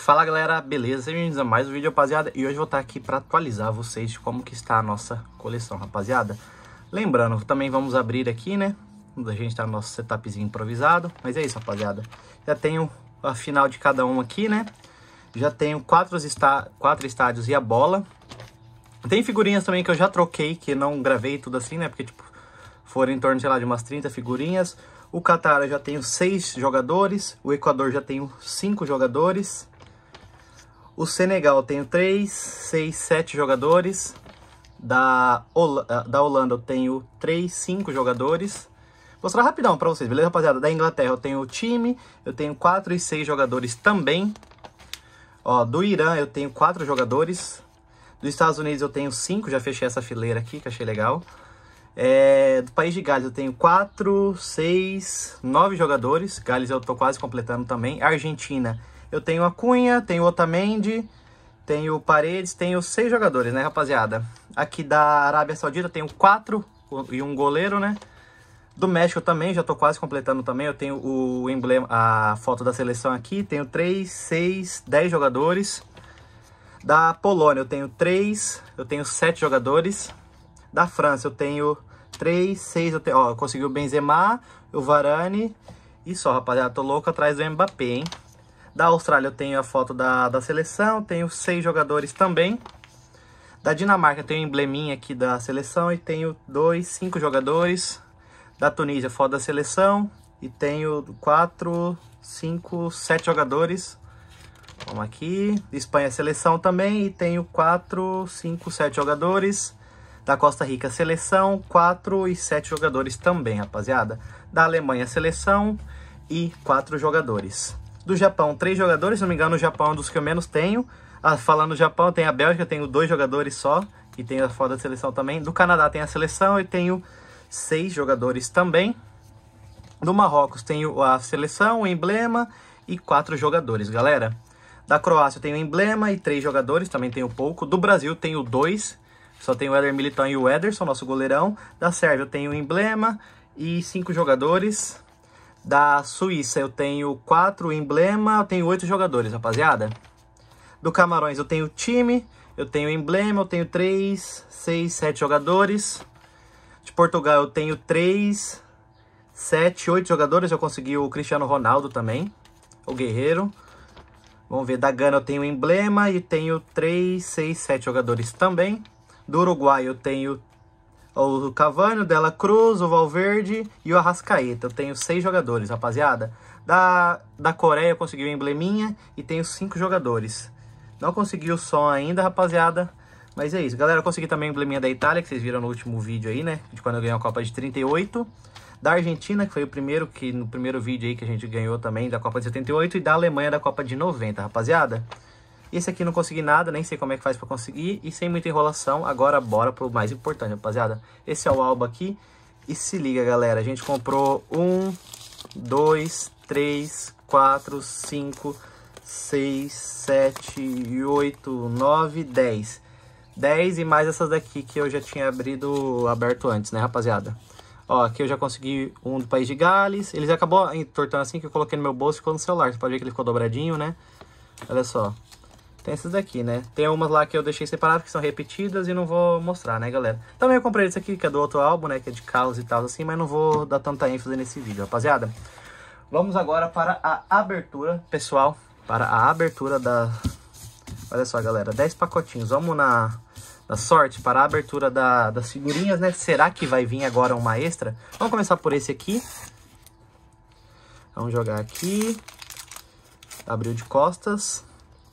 Fala galera, beleza? Sejam bem-vindos a mais um vídeo, rapaziada. E hoje vou estar aqui para atualizar vocês de como que está a nossa coleção, rapaziada. Lembrando, também vamos abrir aqui, né? A gente está no nosso setupzinho improvisado. Mas é isso, rapaziada. Já tenho a final de cada um aqui, né? Já tenho quatro, está... quatro estádios e a bola. Tem figurinhas também que eu já troquei, que não gravei tudo assim, né? Porque, tipo, foram em torno, sei lá, de umas 30 figurinhas. O Qatar já tenho seis jogadores. O Equador já tenho cinco jogadores. O Senegal tem 3, 6, 7 jogadores. Da, Hol ah, da Holanda eu tenho 3, 5 jogadores. Vou mostrar rapidão pra vocês, beleza, rapaziada? Da Inglaterra eu tenho o time, eu tenho 4 e 6 jogadores também. Ó, do Irã eu tenho 4 jogadores. Dos Estados Unidos eu tenho 5, já fechei essa fileira aqui, que achei legal. É, do País de Gales eu tenho 4, 6, 9 jogadores. Gales eu tô quase completando também. Argentina eu tenho a Cunha, tenho o Otamendi, tenho o Paredes, tenho seis jogadores, né, rapaziada? Aqui da Arábia Saudita tenho quatro e um goleiro, né? Do México também, já tô quase completando também. Eu tenho o emblema, a foto da seleção aqui. Tenho três, seis, dez jogadores. Da Polônia eu tenho três, eu tenho sete jogadores. Da França eu tenho três, seis, eu tenho, ó, consegui o Benzema, o Varane. E só, rapaziada, tô louco atrás do Mbappé, hein? Da Austrália eu tenho a foto da, da seleção, tenho seis jogadores também. Da Dinamarca eu tenho o embleminha aqui da seleção e tenho dois, cinco jogadores. Da Tunísia, foto da seleção e tenho quatro, cinco, sete jogadores. Vamos aqui. Espanha, seleção também e tenho quatro, cinco, sete jogadores. Da Costa Rica, seleção, quatro e sete jogadores também, rapaziada. Da Alemanha, seleção e quatro jogadores do Japão, três jogadores, se não me engano, o Japão é um dos que eu menos tenho. Ah, falando do Japão, tem a Bélgica, tenho dois jogadores só, e tem a foda seleção também. Do Canadá tem a seleção e tenho seis jogadores também. Do Marrocos tenho a seleção, o emblema e quatro jogadores, galera. Da Croácia tenho emblema e três jogadores, também tenho pouco. Do Brasil tenho dois, só tenho o Éder Militão e o Ederson, nosso goleirão. Da Sérvia tenho o emblema e cinco jogadores. Da Suíça eu tenho quatro emblema, eu tenho oito jogadores, rapaziada. Do Camarões eu tenho time, eu tenho emblema, eu tenho três, seis, sete jogadores. De Portugal eu tenho três, sete, oito jogadores. Eu consegui o Cristiano Ronaldo também, o Guerreiro. Vamos ver, da Gana eu tenho emblema e tenho três seis sete jogadores também. Do Uruguai eu tenho o Cavani, o Dela Cruz, o Valverde e o Arrascaeta. Eu tenho seis jogadores, rapaziada. Da, da Coreia eu consegui o embleminha e tenho cinco jogadores. Não consegui o som ainda, rapaziada. Mas é isso. Galera, eu consegui também o embleminha da Itália, que vocês viram no último vídeo aí, né? De quando eu ganhei a Copa de 38. Da Argentina, que foi o primeiro que no primeiro vídeo aí que a gente ganhou também, da Copa de 78. E da Alemanha, da Copa de 90, rapaziada. Esse aqui não consegui nada, nem sei como é que faz para conseguir. E sem muita enrolação, agora bora pro mais importante, rapaziada. Esse é o Alba aqui. E se liga, galera, a gente comprou um, dois, três, quatro, cinco, seis, sete, oito, nove, dez. 10 e mais essas daqui que eu já tinha abrido, aberto antes, né, rapaziada? Ó, aqui eu já consegui um do País de Gales. Ele já acabou entortando assim que eu coloquei no meu bolso e ficou no celular. Você pode ver que ele ficou dobradinho, né? Olha só. Tem essas daqui, né? Tem umas lá que eu deixei separado que são repetidas e não vou mostrar, né, galera? Também eu comprei esse aqui, que é do outro álbum, né? Que é de carros e tal, assim, mas não vou dar tanta ênfase nesse vídeo, rapaziada. Vamos agora para a abertura, pessoal. Para a abertura da... Olha só, galera, 10 pacotinhos. Vamos na sorte para a abertura da, das figurinhas, né? Será que vai vir agora uma extra? Vamos começar por esse aqui. Vamos jogar aqui. Abriu de costas.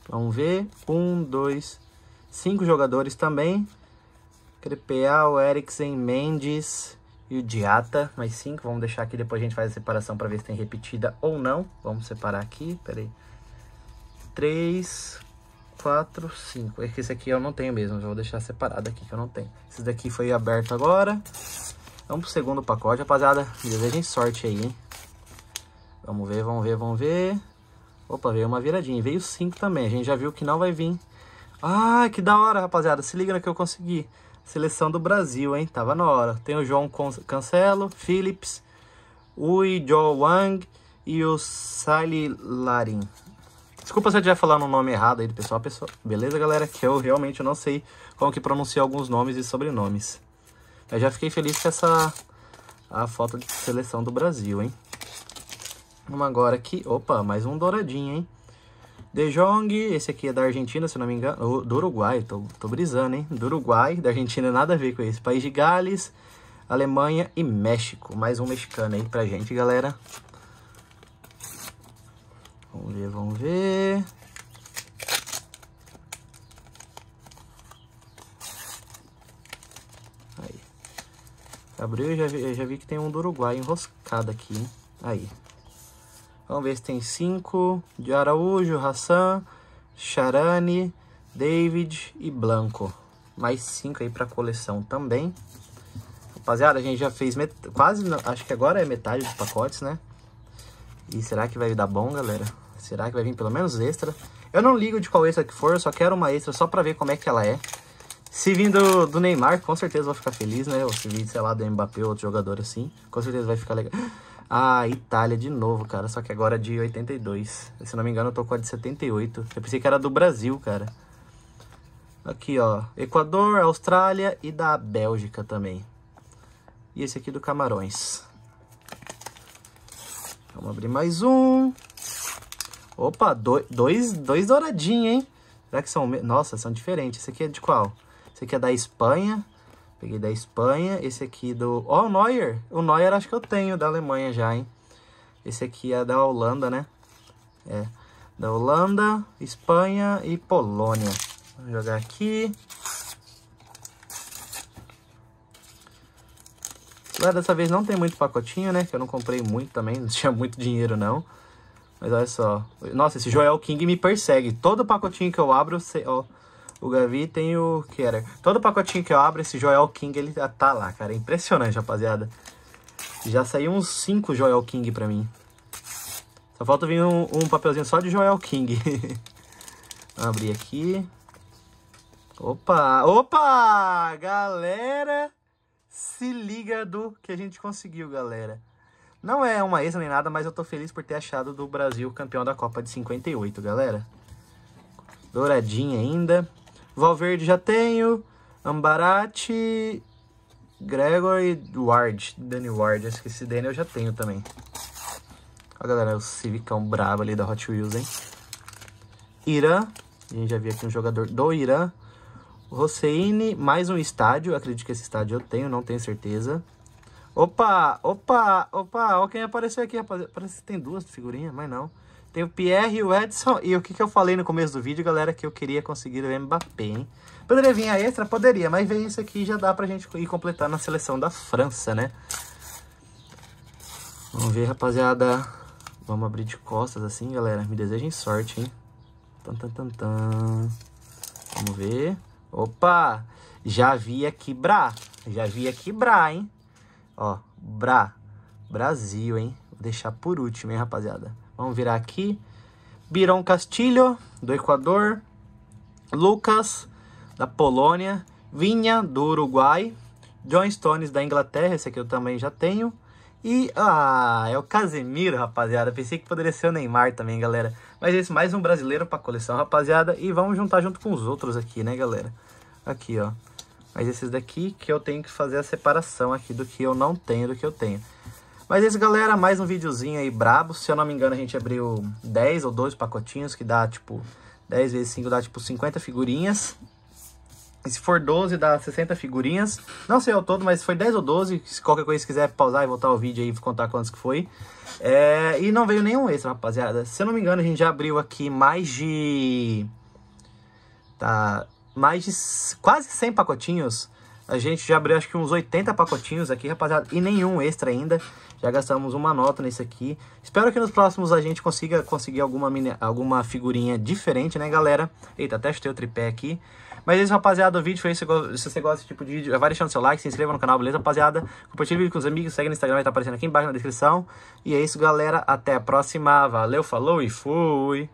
Vamos ver. Um, dois, cinco jogadores também. Crepeal, o Eriksen, Mendes e o Diata. Mais cinco. Vamos deixar aqui, depois a gente faz a separação para ver se tem repetida ou não. Vamos separar aqui. Peraí. Três, quatro, cinco. É esse aqui eu não tenho mesmo. Já vou deixar separado aqui que eu não tenho. Esse daqui foi aberto agora. Vamos pro segundo pacote, rapaziada. Desejem sorte aí, hein? Vamos ver, vamos ver, vamos ver. Opa, veio uma viradinha. Veio 5 também. A gente já viu que não vai vir. Ah, que da hora, rapaziada. Se liga no que eu consegui. Seleção do Brasil, hein? Tava na hora. Tem o João Cancelo, Phillips, Ui Jo Wang e o Sali Larin. Desculpa se eu estiver falando o nome errado aí do pessoal, pessoal. Beleza, galera? Que eu realmente não sei como que pronuncia alguns nomes e sobrenomes. Eu já fiquei feliz com essa a foto de seleção do Brasil, hein? Vamos agora aqui. Opa, mais um douradinho, hein? De Jong, esse aqui é da Argentina, se não me engano. Do Uruguai, tô, tô brisando, hein? Do Uruguai, da Argentina, nada a ver com esse. País de Gales, Alemanha e México. Mais um mexicano aí pra gente, galera. Vamos ver, vamos ver. Aí. Abriu e já vi, já vi que tem um do Uruguai enroscado aqui, hein? Aí. Vamos ver se tem cinco. De Araújo, Hassan, Charani, David e Blanco. Mais cinco aí para coleção também. Rapaziada, a gente já fez met... quase, acho que agora é metade dos pacotes, né? E será que vai dar bom, galera? Será que vai vir pelo menos extra? Eu não ligo de qual extra que for, eu só quero uma extra só pra ver como é que ela é. Se vir do, do Neymar, com certeza vou ficar feliz, né? Ou se vir, sei lá, do Mbappé ou outro jogador assim, com certeza vai ficar legal. Ah, Itália de novo, cara. Só que agora é de 82. Se não me engano, eu tô com a de 78. Eu pensei que era do Brasil, cara. Aqui, ó. Equador, Austrália e da Bélgica também. E esse aqui do Camarões. Vamos abrir mais um. Opa, dois, dois, dois douradinhos, hein? Será que são... Nossa, são diferentes. Esse aqui é de qual? Esse aqui é da Espanha. Peguei da Espanha, esse aqui do... Ó, oh, o Neuer! O Neuer acho que eu tenho, da Alemanha já, hein? Esse aqui é da Holanda, né? É, da Holanda, Espanha e Polônia. Vou jogar aqui. Lá dessa vez não tem muito pacotinho, né? Que eu não comprei muito também, não tinha muito dinheiro não. Mas olha só. Nossa, esse Joel King me persegue. Todo pacotinho que eu abro, eu sei, ó o Gavi tem o que era. Todo pacotinho que eu abro, esse Joel King, ele tá, tá lá, cara. É impressionante, rapaziada. Já saiu uns 5 Joel King pra mim. Só falta vir um, um papelzinho só de Joel King. Vamos abrir aqui. Opa! Opa! Galera, se liga do que a gente conseguiu, galera. Não é uma ex nem nada, mas eu tô feliz por ter achado do Brasil campeão da Copa de 58, galera. Douradinha ainda. Valverde já tenho. Ambarati, Gregor e Ward. Danny Ward, que esqueci Danny eu já tenho também. Olha, galera, o Civicão brabo ali da Hot Wheels, hein? Irã, a gente já viu aqui um jogador do Irã. Hosseini, mais um estádio. acredito que esse estádio eu tenho, não tenho certeza. Opa, opa, opa, olha quem apareceu aqui, rapaziada. Parece que tem duas figurinhas, mas não. Tem o Pierre e o Edson. E o que, que eu falei no começo do vídeo, galera, que eu queria conseguir o Mbappé, hein? Poderia vir a extra? Poderia, mas vem isso aqui já dá pra gente ir completar na seleção da França, né? Vamos ver, rapaziada. Vamos abrir de costas assim, galera. Me desejem sorte, hein? Tan, tan, tan, tan. Vamos ver. Opa! Já vi aqui Bra. Já vi aqui Bra, hein? Ó, Bra. Brasil, hein? Vou deixar por último, hein, rapaziada? Vamos virar aqui. Biron Castilho, do Equador. Lucas, da Polônia. Vinha, do Uruguai. John Stones, da Inglaterra. Esse aqui eu também já tenho. E, ah, é o Casemiro, rapaziada. Pensei que poderia ser o Neymar também, galera. Mas esse mais um brasileiro pra coleção, rapaziada. E vamos juntar junto com os outros aqui, né, galera? Aqui, ó. Mas esses daqui que eu tenho que fazer a separação aqui do que eu não tenho, do que eu tenho. Mas é isso, galera. Mais um videozinho aí brabo. Se eu não me engano, a gente abriu 10 ou 12 pacotinhos, que dá, tipo, 10 vezes 5 dá, tipo, 50 figurinhas. E se for 12, dá 60 figurinhas. Não sei ao todo, mas foi 10 ou 12. Se qualquer coisa quiser pausar e voltar o vídeo aí, contar quantos que foi. É... E não veio nenhum extra, rapaziada. Se eu não me engano, a gente já abriu aqui mais de... Tá... Mais de quase 100 pacotinhos a gente já abriu acho que uns 80 pacotinhos aqui, rapaziada, e nenhum extra ainda. Já gastamos uma nota nesse aqui. Espero que nos próximos a gente consiga conseguir alguma, mini, alguma figurinha diferente, né, galera? Eita, até chutei o tripé aqui. Mas é isso, rapaziada, o vídeo foi esse. Se você gosta desse tipo de vídeo, vai deixando seu like, se inscreva no canal, beleza, rapaziada? Compartilhe o vídeo com os amigos, segue no Instagram, vai estar tá aparecendo aqui embaixo na descrição. E é isso, galera. Até a próxima. Valeu, falou e fui!